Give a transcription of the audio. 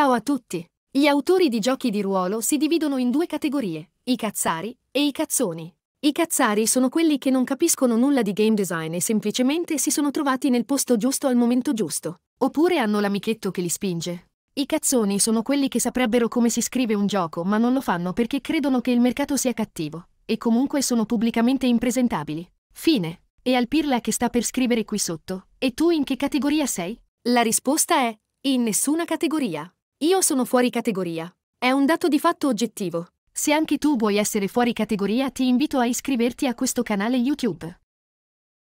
Ciao a tutti! Gli autori di giochi di ruolo si dividono in due categorie, i cazzari e i cazzoni. I cazzari sono quelli che non capiscono nulla di game design e semplicemente si sono trovati nel posto giusto al momento giusto, oppure hanno l'amichetto che li spinge. I cazzoni sono quelli che saprebbero come si scrive un gioco ma non lo fanno perché credono che il mercato sia cattivo, e comunque sono pubblicamente impresentabili. Fine. E al pirla che sta per scrivere qui sotto, e tu in che categoria sei? La risposta è, in nessuna categoria. Io sono fuori categoria. È un dato di fatto oggettivo. Se anche tu vuoi essere fuori categoria ti invito a iscriverti a questo canale YouTube.